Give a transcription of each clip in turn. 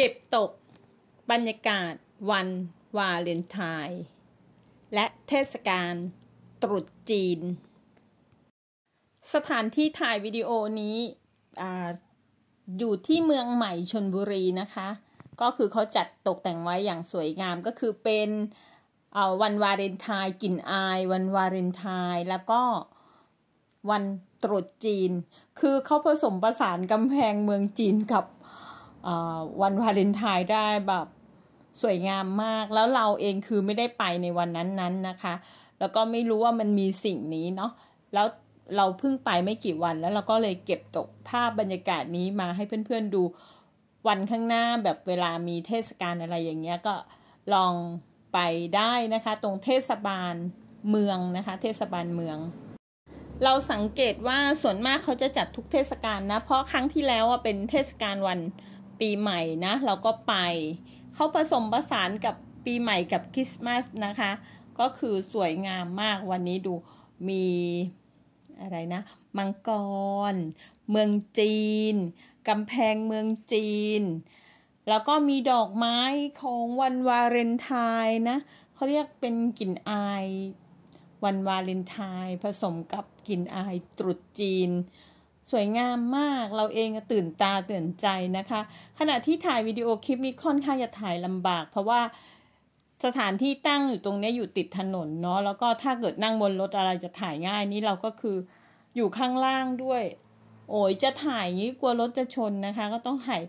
เก็บตกบรรยากาศวันวาเลนไทน์และเทศกาลตรุษจีน สถานที่ถ่ายวิดีโอนี้ออยู่ที่เมืองใหม่ชนบุรีนะคะ ก็คือเขาจัดตกแต่งไว้อย่างสวยงามก็คือเป็นวันวาเลนไทน์กินอายวันวาเลนไทน์แล้วก็วันตรุษจีน คือเขาผสมประสานกำแพงเมืองจีนกับวันวาเลนไทน์ได้แบบสวยงามมาก แล้วเราเองคือไม่ได้ไปในวันนั้นๆนนนะคะ แล้วก็ไม่รู้ว่ามันมีสิ่งนี้เนาะ แล้วเราเพิ่งไปไม่กี่วัน แล้วเราก็เลยเก็บตกภาพบรรยากาศนี้มาให้เพื่อนๆดู วันข้างหน้าแบบเวลามีเทศกาลอะไรอย่างเงี้ยก็ลองไปได้นะคะ ตรงเทศบาลเมืองนะคะ เทศบาลเมือง เราสังเกตว่าส่วนมากเขาจะจัดทุกเทศกาลนะ เพราะครั้งที่แล้วเป็นเทศกาลวันปีใหม่นะเราก็ไปเขาผสมผสานกับปีใหม่กับคริสต์มาส นะคะ ก็คือสวยงามมากวันนี้ดูมีอะไรนะมังกร เมืองจีน กำแพงเมืองจีน แล้วก็มีดอกไม้ของวันวาเลนไทน์นะเขาเรียกเป็นกลิ่นอาย วันวาเลนไทน์ผสมกับกลิ่นอายตรุษจีนสวยงามมากเราเองตื่นตาตื่นใจนะคะ ขณะที่ถ่ายวิดีโอคลิปนี้ค่อนข้างจะถ่ายลำบากเพราะว่าสถานที่ตั้งอยู่ตรงนี้อยู่ติดถนนเนาะ แล้วก็ถ้าเกิดนั่งบนรถอะไรจะถ่ายง่ายนี่เราก็คืออยู่ข้างล่างด้วย โอ้ยจะถ่ายงี้กลัวรถจะชนนะคะ ก็ต้องถ่าย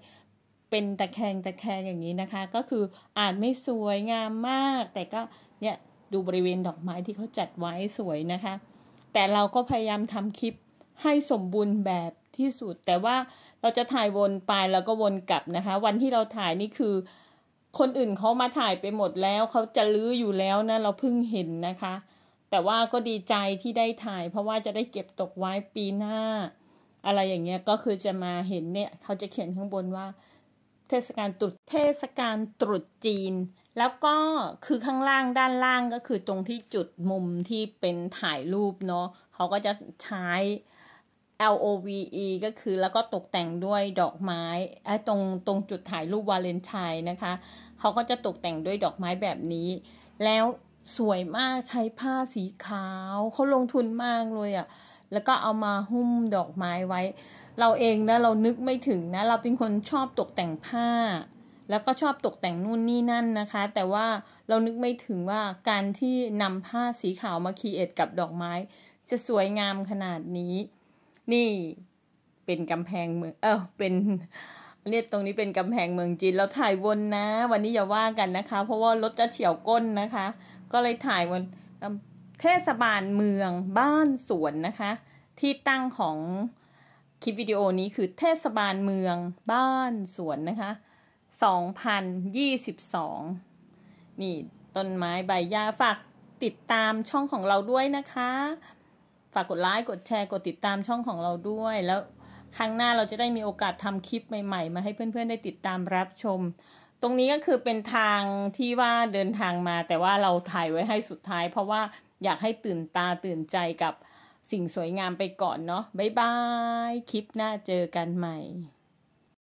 เป็นตะแคงตะแคงอย่างนี้นะคะ ก็คืออาจไม่สวยงามมาก แต่ก็เนี่ยดูบริเวณดอกไม้ที่เขาจัดไว้สวยนะคะแต่เราก็พยายามทำคลิปให้สมบูรณ์แบบที่สุด แต่ว่าเราจะถ่ายวนไปแล้วก็วนกลับนะคะ วันที่เราถ่ายนี่คือ คนอื่นเขามาถ่ายไปหมดแล้ว เขาจะลื้ออยู่แล้วนะ เราเพิ่งเห็นนะคะ แต่ว่าก็ดีใจที่ได้ถ่าย เพราะว่าจะได้เก็บตกไว้ปีหน้า อะไรอย่างเงี้ย ก็คือจะมาเห็นเนี่ยเขาจะเขียนข้างบนว่า เทศกาลตรุษเทศกาลตรุษจีน แล้วก็คือข้างล่างด้านล่างก็คือตรงที่จุดมุมที่เป็นถ่ายรูปเนาะเขาก็จะใช้ L O V E ก็คือแล้วก็ตกแต่งด้วยดอกไม้ ตรงตรงจุดถ่ายรูปวาเลนไทน์นะคะ เขาก็จะตกแต่งด้วยดอกไม้แบบนี้ แล้วสวยมากใช้ผ้าสีขาว เขาลงทุนมากเลยอะ่ะแล้วก็เอามาหุ้มดอกไม้ไว้ เราเองนะเรานึกไม่ถึงนะ เราเป็นคนชอบตกแต่งผ้า แล้วก็ชอบตกแต่งนู่นนี่นั่นนะคะ แต่ว่าเรานึกไม่ถึงว่าการที่นำผ้าสีขาวมาคีเอทกับดอกไม้ จะสวยงามขนาดนี้นี่เป็นกำแพงเมืองเออเป็นเรียกตรงนี้เป็นกำแพงเมืองจีนเราถ่ายวนนะ วันนี้อย่าว่ากันนะคะ เพราะว่ารถจะเฉียวก้นนะคะ ก็เลยถ่ายวนเทศบาลเมืองบ้านสวนนะคะ ที่ตั้งของคลิปวิดีโอนี้คือเทศบาลเมืองบ้านสวนนะคะ2022 นี่ ต้นไม้ใบหญ้าฝากติดตามช่องของเราด้วยนะคะฝากกดไลค์กดแชร์กดติดตามช่องของเราด้วย แล้วครั้งหน้าเราจะได้มีโอกาสทำคลิปใหม่ๆ มาให้เพื่อน ๆ ได้ติดตามรับชม ตรงนี้ก็คือเป็นทางที่ว่าเดินทางมา แต่ว่าเราถ่ายไว้ให้สุดท้ายเพราะว่าอยากให้ตื่นตาตื่นใจกับสิ่งสวยงามไปก่อนเนาะบ๊ายบาย คลิปหน้าเจอกันใหม่